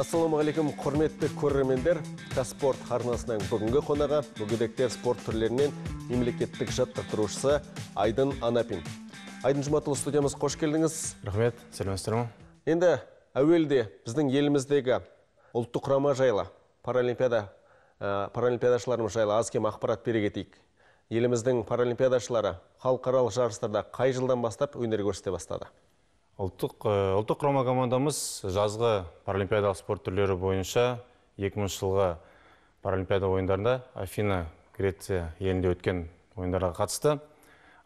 алейкум, құрметті көрермендер қазспорт арнасының бүгінгі қонаға, мүгедектер спорт түрлерінен мемлекеттік жаттықтырушысы айдын анапин айдын жұматылы студиямыз қош келдіңіз рахмет сәлеметсіздер енді әуелде біздің еліміздегі ұлттық құрама жайлы паралимпиада паралимпиадашыларымыз жайлы аз кем ақпарат берегетейік. еліміздің паралимпиадашылары халықаралық жарыстарда қай жылдан бастап өнер көрсете бастады ұлттық ұлттық құрама командамыз жазғы паралимпиадалық спорт түрлері бойынша 2000 жылғы паралимпиада ойындарында афина греция елінде өткен ойындарға қатысты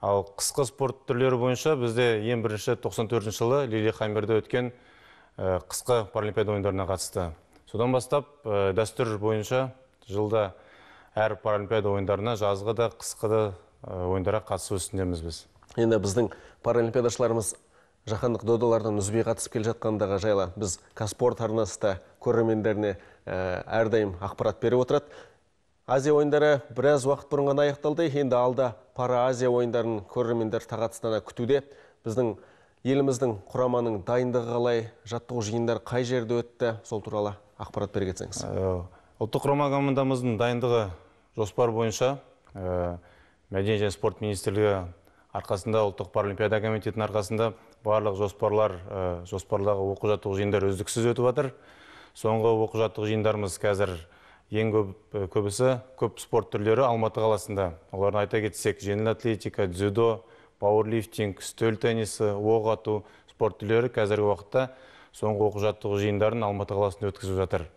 ал қысқы спорт түрлері бойынша бізде ең бірінші 94 жылы өткен қысқы паралимпиада ойындарына қатысты содан бастап дәстүр бойынша жылда әр паралимпиада ойындарына жазғы да қысқы да ойындарға қатысу үстіндеміз біз енді біздің паралимпиадашыларымыз жаһандық додалардан үзбей қатысып келе жатқандығы жайлы біз қазспорт арнасы да көрермендеріне ә, әрдайым ақпарат беріп отырады азия ойындары біраз уақыт бұрын ғана аяқталды енді алда пара азия ойындарын көрермендер тағатсыздана күтуде біздің еліміздің құраманың дайындығы қалай жаттығу жиындары қай жерде өтті сол туралы ақпарат бере кетсеңіз ә, ұлттық құрама командамыздың дайындығы жоспар бойынша ә, мәдениет және спорт министрлігі арқасында ұлттық паралимпиада комитетінің арқасында барлық жоспарлар э, жоспарлағы оқу жаттығу жиындар үздіксіз өтіп жатыр соңғы оқу жаттығу жиындарымыз қазір ең көп э, көбісі көп спорт түрлері алматы қаласында оларды айта кетсек жеңіл атлетика дзюдо пауэрлифтинг үстел теннисі оқ ату спорт түрлері қазіргі уақытта соңғы оқу жаттығу жиындарын алматы қаласында өткізіп жатыр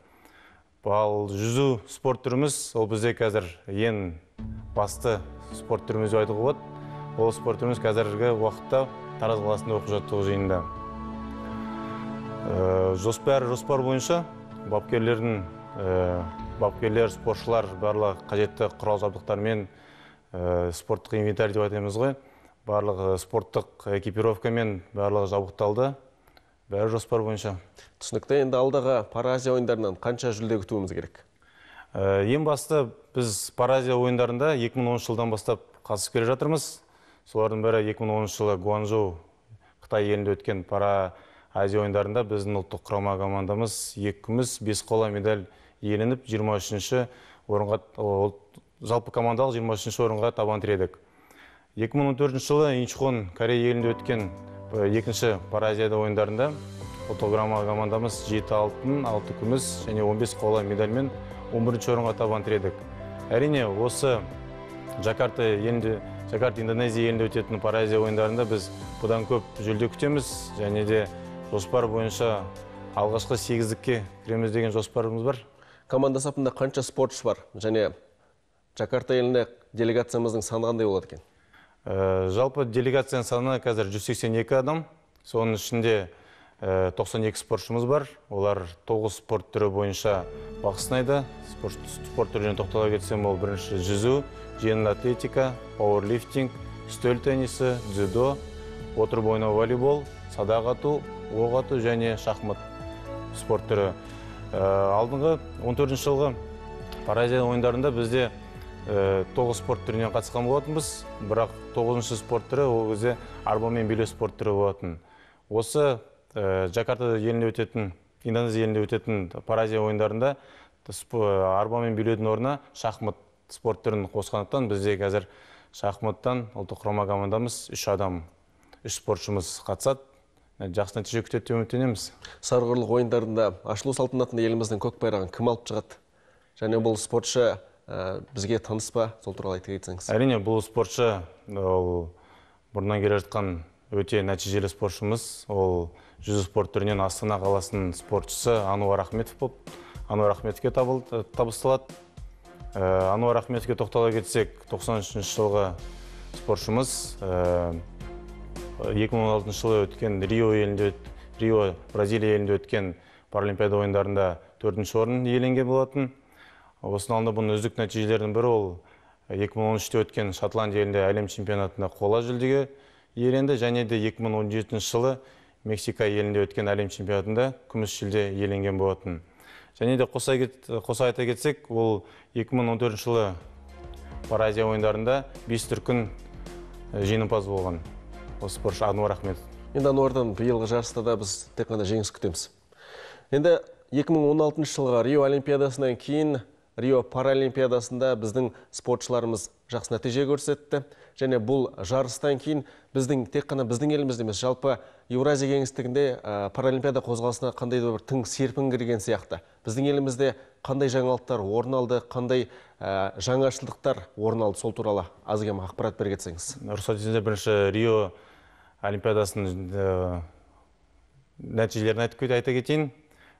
ал жүзу спорт түріміз ол бізде қазір ең басты спорт түріміз деп айтуға болады ол спорт қазіргі уақытта тараз қаласында оқу жаттығу жиынында э, жоспар жоспар бойынша бапкерлердің э, бапкерлер спортшылар барлығы қажетті құрал жабдықтармен э, спорттық инвентарь деп айтамыз ғой барлығы спорттық экипировкамен барлығы жабдықталды бәрі жоспар бойынша түсінікті енді алдағы паразия ойындарынан қанша жүлде күтуіміз керек ең басты біз паразия ойындарында 2010 жылдан бастап қатысып келе жатырмыз солардың бірі 2010 жылы гуанжоу қытай елінде өткен пара азия ойындарында біздің ұлттық құрама командамыз екі күміс бес қола медаль иеленіп 23 үшінші орынға жалпы командалық 23 үшінші орынға табан тіредік 2014 жылы инчхон корея елінде өткен э, екінші паразияда ойындарында ұлттық құрама командамыз жеті алтын алты күміс және 15 қола медальмен 11 бірінші орынға табан тіредік әрине осы жакарта елінде жакарта индонезия елінде өтетін паразия ойындарында біз бұдан көп жүлде күтеміз және де жоспар бойынша алғашқы сегіздікке кіреміз деген жоспарымыз бар команда сапында қанша спортшы бар және жакарта елінде делегациямыздың саны қандай болады екен э, жалпы делегацияның саны қазір 182 адам соның ішінде 92 э, спортшымыз бар олар 9 спорт түрі бойынша бақ сынайды спорт, спорт түрлеріне тоқтала кетсем ол бірінші жүзу жеңіл атлетика пауэрлифтинг үстел теннисі дзюдо отырып ойнау волейбол садақ ату оқ ату және шахмат спорт түрі ә, алдыңғы 14 жылғы паразия ойындарында бізде э, тоғыз спорт түрінен қатысқан болатынбыз бірақ тоғызыншы спорт түрі ол кезде арба билеу спорт түрі болатын осы Э, жакартада елінде өтетін индонезия елінде өтетін паразия ойындарында арбамен билеудің орнына шахмат спорт түрін қосқандықтан бізде қазір шахматтан ұлттық құрама командамыз үш адам үш спортшымыз қатысады ә, жақсы нәтиже күтеді деп үміттенеміз сарықұрлық ойындарында ашылу салтанатында еліміздің көк байрағын кім алып шығады және бұл спортшы ә, бізге таныс па сол туралы айта кетсеңіз әрине бұл спортшы ол бұрыннан келе жатқан өте нәтижелі спортшымыз ол жүзу спорт түрінен астана қаласының спортшысы ануар ахметов болып ануар ахметовке табысталады ә, ануар ахметовке тоқтала кетсек 93 жылғы спортшымыз ә, э, 2016 жылы өткен рио елінде рио бразилия елінде өткен паралимпиада ойындарында төртінші орын иеленген болатын осының алдында бұның үздік нәтижелерінің бірі ол 2013-те өткен шотландия елінде әлем чемпионатында қола жүлдеге иеленді және де 2017 жылы мексика елінде өткен әлем чемпионатында күміс жүлде иеленген болатын және де қоса, қоса айта кетсек ол 2014 жылы паразия ойындарында бес түркін э, жеңімпаз болған осы спортшы ануар ахметов енді ануардан биылғы жарыста да біз тек қана жеңіс күтеміз енді 2016 жылғы рио олимпиадасынан кейін рио паралимпиадасында біздің спортшыларымыз жақсы нәтиже көрсетті және бұл жарыстан кейін біздің тек қана біздің елімізде емес жалпы еуразия кеңістігінде паралимпиада қозғалысына қандай да бір тың серпін кірген сияқты біздің елімізде қандай жаңалықтар орын алды қандай ә, жаңашылдықтар орын алды сол туралы аз кем ақпарат бере кетсеңіз рұқсат етсеңіздер бірінші рио олимпиадасының ә, нәтижелерін айтып айта кетейін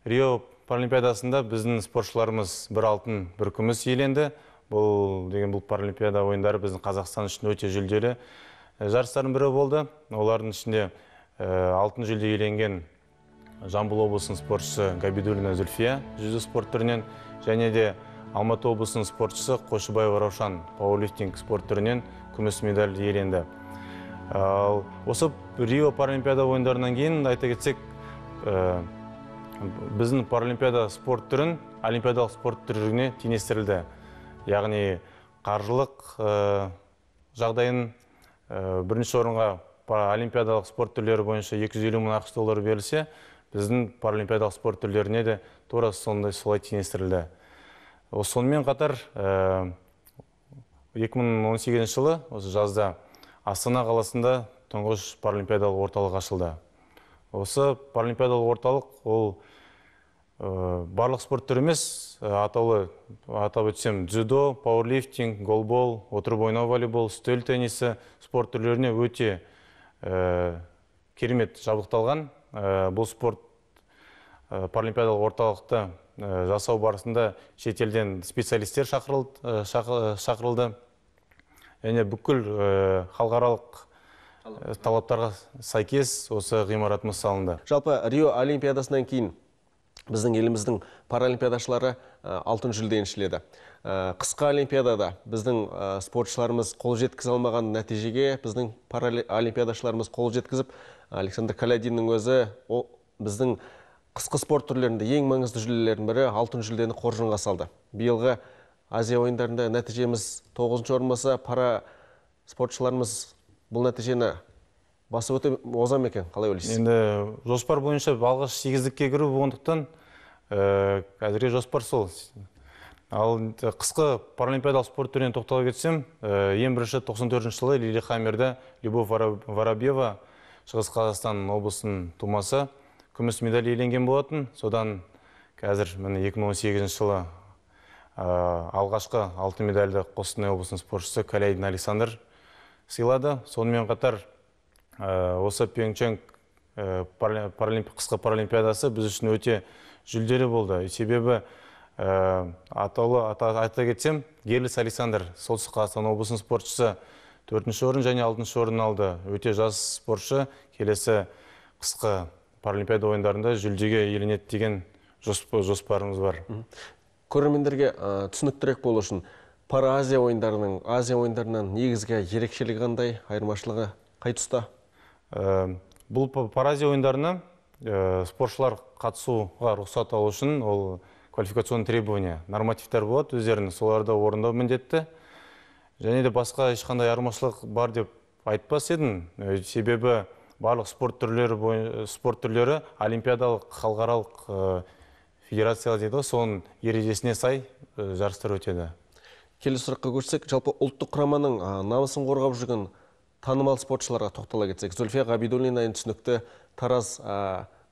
рио паралимпиадасында біздің спортшыларымыз бір алтын бір күміс иеленді бұл деген бұл паралимпиада ойындары біздің қазақстан үшін өте жүлделі э, жарыстардың бірі болды олардың ішінде э, алтын жүлде иеленген жамбыл облысының спортшысы габидуллина зүльфия жүзу спорт түрінен және де алматы облысының спортшысы қойшыбаева раушан пауэрлифтинг спорт түрінен күміс медаль иеленді ал осы рио паралимпиада ойындарынан кейін айта кетсек э, біздің паралимпиада спорт түрін олимпиадалық спорт түріне теңестірілді яғни қаржылық э, жағдайын э, бірінші орынға олимпиадалық спорт түрлері бойынша 250 жүз мың ақш доллары берілсе біздің паралимпиадалық спорт түрлеріне де тура сондай солай теңестірілді сонымен қатар 2018 э, жылы осы жазда астана қаласында тұңғыш паралимпиадалық орталық ашылды осы паралимпиадалық орталық ол Э, барлық спорт түрі емес э, атаулы атап өтсем дзюдо пауэрлифтинг голбол отырып ойнау волейбол үстел теннисі спорт түрлеріне өте ә, керемет жабдықталған ә, бұл спорт ә, паралимпиадалық орталықта жасау барысында шетелден специалистер шақырылды, шақырылды және бүкіл халықаралық талаптарға сәйкес осы ғимаратымыз салынды жалпы рио олимпиадасынан кейін біздің еліміздің паралимпиадашылары алтын жүлде қысқа олимпиадада біздің спортшыларымыз қол жеткізе алмаған нәтижеге біздің паралимпиадашыларымыз қол жеткізіп александр калядиннің өзі біздің қысқы спорт түрлерінде ең маңызды жүлделердің бірі алтын жүлдені қоржынға салды биылғы азия ойындарында нәтижеміз тоғызыншы орын болса пара спортшыларымыз бұл нәтижені басып өте озам екен қалай ойлайсыз енді жоспар бойынша алғаш сегіздікке кіру болғандықтан э, әзірге жоспар сол ал қысқы паралимпиадалық спорт түріне тоқтала кетсем э, ең бірінші 94 жылы лилихаммерде любовь воробьева шығыс қазақстан облысының тумасы күміс медаль иеленген болатын содан қазір міне 2018 жылы ә, алғашқы алтын медальді қостанай облысының спортшысы каляйдин александр сыйлады сонымен қатар Э, осы пенчен э, қысқы паралимпиадасы біз үшін өте жүлдері болды себебі э, атаулы айта кетсем герлис александр солтүстік қазақстан облысының спортшысы төртінші орын және алтыншы орын алды өте жас спортшы келесі қысқы паралимпиада ойындарында жүлдеге еленеді деген жоспарымыз бар көрермендерге түсініктірек болу үшін пара азия ойындарының азия ойындарынан негізгі ерекшелігі қандай айырмашылығы қай тұста Э, бұл паразия ойындарына э, спортшылар қатысуға рұқсат алу үшін ол квалификационный требования нормативтер болады өздерінің соларды орындау міндетті және де басқа ешқандай айырмашылық бар деп айтпас едім э, себебі барлық спорт түрлері спорт түрлері олимпиадалық халықаралық ә, федерация дейді ғой соның ережесіне сай жарыстар өтеді келесі сұраққа көшсек жалпы ұлттық құраманың намысын қорғап жүрген танымал спортшыларға тоқтала кетсек зульфия ғабидуллина енді түсінікті тараз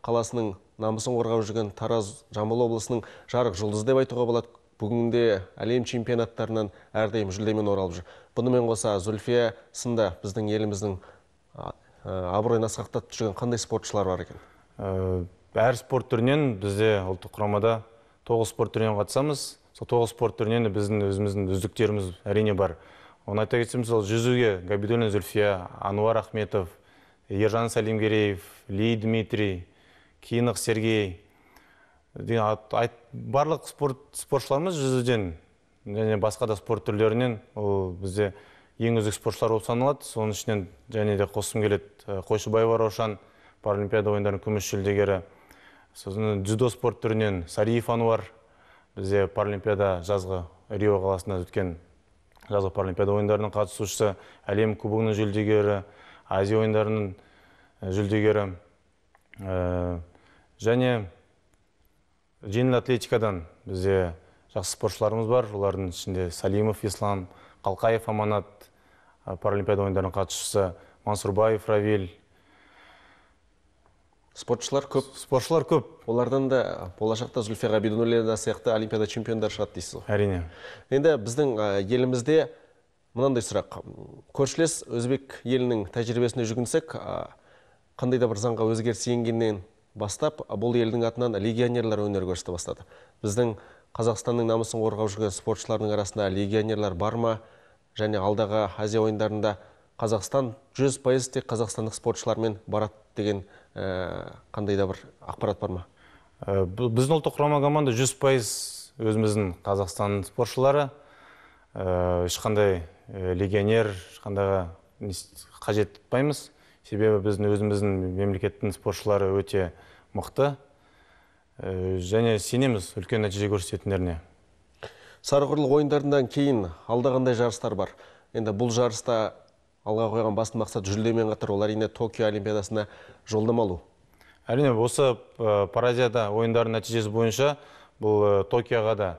қаласының намысын қорғап жүрген тараз жамбыл облысының жарық жұлдызы деп айтуға болады бүгінде әлем чемпионаттарынан әрдайым жүлдемен оралып жүр бұнымен қоса зульфия сында біздің еліміздің абыройын асқақтатып жүрген қандай спортшылар бар екен ә, әр спорт түрінен бізде ұлттық құрамада тоғыз спорт түрінен қатысамыз сол тоғыз спорт түрінен біздің өзіміздің үздіктеріміз әрине бар оны айта кетсем мысалы жүзуге габидуллин зүлфия ануар ахметов ержан сәлимгереев ли дмитрий кинық сергей барлық спорт спортшыларымыз жүзуден және басқа да спорт түрлерінен ол бізде ең үздік спортшылар болып саналады соның ішінен және де қосқым келеді қойшыбаева раушан паралимпиада ойындарының күміс жүлдегері сосын дзюдо спорт түрінен сариев ануар бізде паралимпиада жазғы рио қаласында өткен жазғы паралимпиада ойындарының қатысушысы әлем кубогының жүлдегері азия ойындарының э, жүлдегері ә, және жеңіл атлетикадан бізде жақсы спортшыларымыз бар олардың ішінде салимов ислам қалқаев аманат э, паралимпиада ойындарының қатысушысы мансұрбаев равиль спортшылар көп спортшылар көп олардан да болашақта зүлфия ғабидуллина сияқты олимпиада чемпиондары шығады дейсіз ғой әрине енді біздің елімізде мынандай сұрақ көршілес өзбек елінің тәжірибесіне жүгінсек қандай да бір заңға өзгеріс енгеннен бастап бұл елдің атынан легионерлер өнер көрсете бастады біздің қазақстанның намысын қорғап жүрген спортшылардың арасында легионерлер бар ма және алдағы азия ойындарында Қазақстан 100 пайыз тек қазақстандық спортшылармен барады деген ә, қандай да бір ақпарат бар ма ә, біздің ұлттық құрама команда 100 пайыз өзіміздің қазақстан спортшылары ә, ешқандай ә, легионер ешқандай қажет тұтпаймыз себебі біздің өзіміздің мемлекеттің спортшылары өте мықты және сенеміз үлкен нәтиже көрсететіндеріне сарықұрлық ойындарынан кейін алда қандай жарыстар бар енді бұл жарыста алға қойған басты мақсат жүлдемен қатар ол әрине токио олимпиадасына жолдама алу әрине осы паразияда ойындардың нәтижесі бойынша бұл токиоға да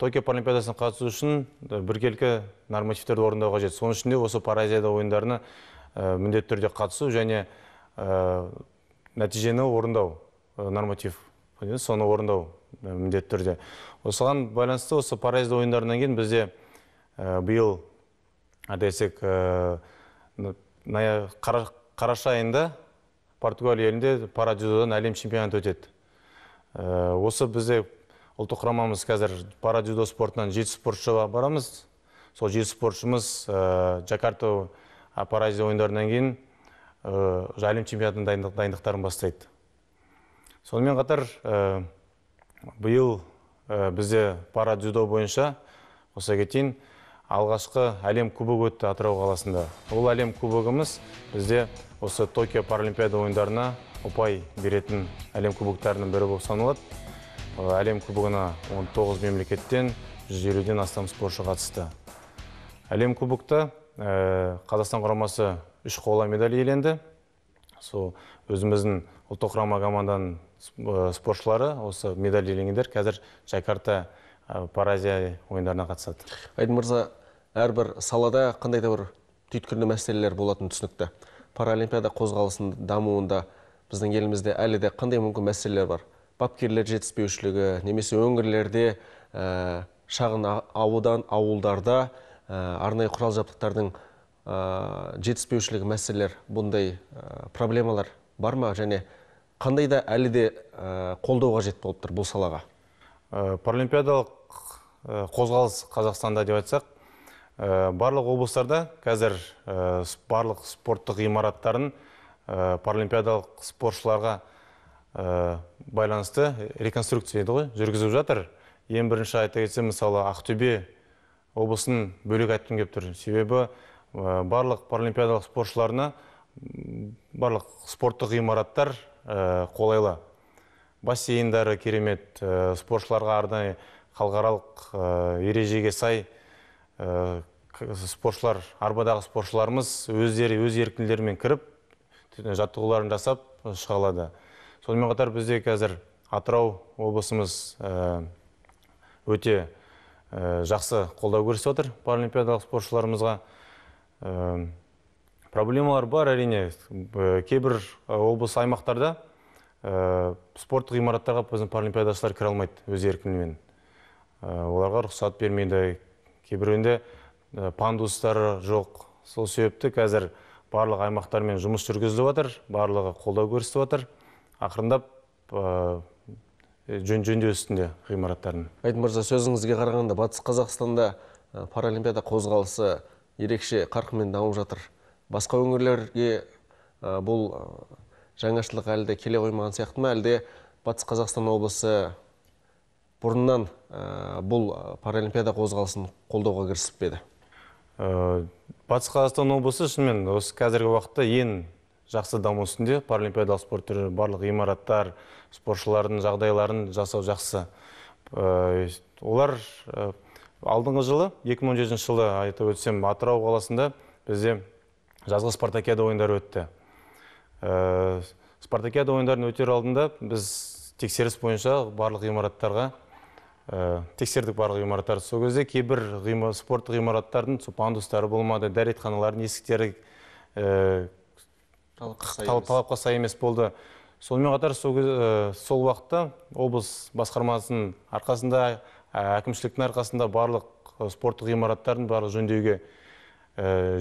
токио паралимпиадасына қатысу үшін біркелкі нормативтерді орындау қажет соның ішінде осы паразияда ойындарына міндетті түрде қатысу және нәтижені орындау норматив соны орындау міндетті түрде осыған байланысты осы паразит ойындарынан кейін бізде биыл айта қараша айында португалия елінде пара әлем чемпионаты өтеді э, осы бізде ұлттық құрамамыз қазір пара дзюдо спортынан жеті спортшы барамыз сол жеті спортшымыз ә, э, жакарта азия ойындарынан кейін э, әлем чемпионатына дайындық, дайындықтарын бастайды сонымен қатар ә, биыл бізде пара дзюдо бойынша қоса кетейін алғашқы әлем кубогы өтті атырау қаласында ол әлем кубогымыз бізде осы токио паралимпиада ойындарына ұпай беретін әлем кубоктарының бірі болып саналады әлем кубогына 19 мемлекеттен 150-ден астам спортшы қатысты әлем кубокта қазақстан құрамасы үш қола медаль иеленді сол өзіміздің ұлттық құрама команданың спортшылары осы медаль иеленгендер қазір жакарта паразия ойындарына қатысады айдын мырза әрбір салада қандай да бір түйткілді мәселелер болатыны түсінікті паралимпиада қозғалысының дамуында біздің елімізде әлі де қандай мүмкін мәселелер бар бапкерлер жетіспеушілігі немесе өңірлерде ә, шағын аудан ауылдарда ә, арнайы құрал жабдықтардың ә, жетіспеушілігі мәселелер бұндай ә, проблемалар бар ма және қандай да әлі де ә, қолдау қажет болып тұр бұл салаға ә, паралимпиадалық қозғалыс қазақстанда деп айтсақ Э, барлық облыстарда қазір э, барлық спорттық ғимараттарын э, паралимпиадалық спортшыларға байланысты реконструкция дейді ғой жүргізіп жатыр ең бірінші айта кетсем мысалы ақтөбе облысын бөлек айтқым келіп тұр себебі барлық паралимпиадалық спортшыларына барлық спорттық ғимараттар қолайлы бассейндары керемет спортшыларға арнайы халықаралық ережеге сай Э, спортшылар арбадағы спортшыларымыз өздері өз еркіндерімен кіріп жаттығуларын жасап шыға алады сонымен қатар бізде қазір атырау облысымыз ә, өте ә, жақсы қолдау көрсетіп отыр паралимпиадалық спортшыларымызға ә, проблемалар бар әрине кейбір облыс аймақтарда спорттық ғимараттарға біздің паралимпиадашылар кіре алмайды өз еркімен оларға рұқсат бермейді кейбіреуінде э, пандустар жоқ сол себепті қазір барлық аймақтармен жұмыс жүргізіліп жатыр барлығы қолдау көрсетіп жатыр ақырындап э, жөн жөндеу үстінде ғимараттардың айдын мырза сөзіңізге қарағанда батыс қазақстанда э, паралимпиада қозғалысы ерекше қарқынмен дамып жатыр басқа өңірлерге бұл жаңашылдық әлі де келе қоймаған сияқты ма әлде батыс қазақстан облысы бұрыннан бұл паралимпиада қозғалысын қолдауға кірісіп пе еді ә, батыс қазақстан облысы шынымен осы қазіргі уақытта ең жақсы даму үстінде паралимпиадалық спорт түрі барлық ғимараттар спортшылардың жағдайларын жасау жақсы ә, олар ә, алдыңғы жылы 2017 жылы айтып өтсем атырау қаласында бізде жазғы спартакиада ойындары өтті ә, спартакиада ойындарын өтер алдында біз тексеріс бойынша барлық ғимараттарға Э, тексердік барлық ғимараттарды сол кезде кейбір спорттық ғимараттардың сол пандустары болмады дәретханалардың есіктері э, талапқа сай емес болды сонымен қатар сол, э, уақытта облыс басқармасының арқасында әкімшіліктің арқасында барлық спорттық ғимараттардың барлығы жөндеуге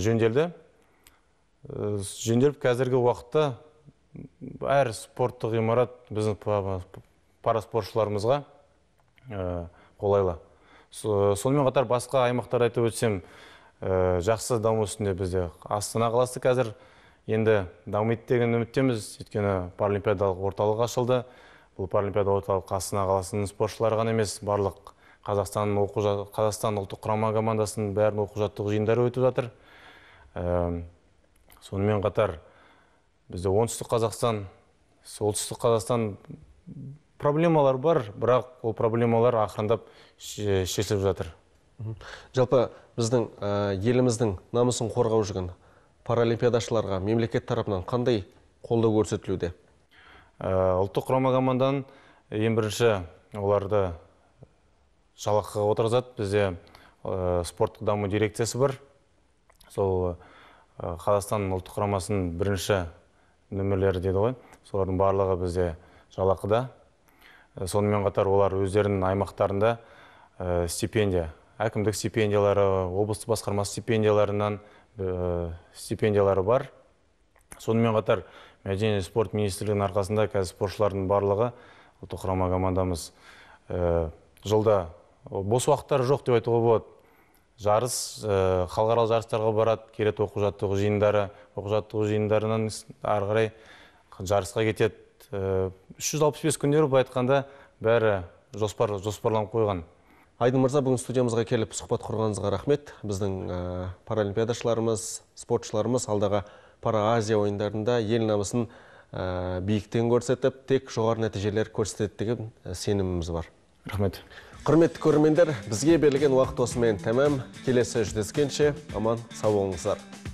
жөнделді жөнделіп қазіргі уақытта әр спорттық ғимарат біздің параспортшыларымызға Э, қолайлы сонымен қатар басқа аймақтарды айтып өтсем э, жақсы даму үстінде бізде астана қаласы қазір енді дамиды деген үміттеміз өйткені паралимпиадалық орталық ашылды бұл паралимпиада орталық астана қаласының спортшылары ғана емес барлық қазақстанның оқу қазақстан ұлттық құрама командасының бәрін оқу жаттығу жиындары өтіп жатыр э, сонымен қатар бізде оңтүстік қазақстан солтүстік қазақстан проблемалар бар бірақ ол проблемалар ақырындап шешіліп жатыр жалпы біздің ә, еліміздің намысын қорғап жүрген паралимпиадашыларға мемлекет тарапынан қандай қолдау көрсетілуде ә, ұлттық құрама команданың ең бірінші оларды жалақыға отырғызады бізде ә, спорттық даму дирекциясы бар сол ә, қазақстан ұлттық құрамасының бірінші нөмірлері дейді ғой солардың барлығы бізде жалақыда Э, сонымен қатар олар өздерінің аймақтарында э, стипендия әкімдік стипендиялары облыстық басқарма стипендияларынан э, стипендиялары бар сонымен қатар мәдениет спорт министрлігінің арқасында қазір спортшылардың барлығы ұлттық құрама командамыз жылда бос уақыттары жоқ деп айтуға болады жарыс халықаралық жарыстарға барады келеді оқу жаттығу жиындары оқу жаттығу жиындарынан ары қарай жарысқа кетеді Э, үш жүз алпыс күндері былай айтқанда бәрі жоспар жоспарланып қойған айдын мырза бүгін студиямызға келіп сұхбат құрғаныңызға рахмет біздің ә, паралимпиадашыларымыз спортшыларымыз алдағы параазия ойындарында ел намысын ә, биіктен көрсетіп тек жоғары нәтижелер көрсетеді деген сеніміміз бар рахмет құрметті көрермендер бізге берілген уақыт осымен тәмам келесі жүздескенше аман сау болыңыздар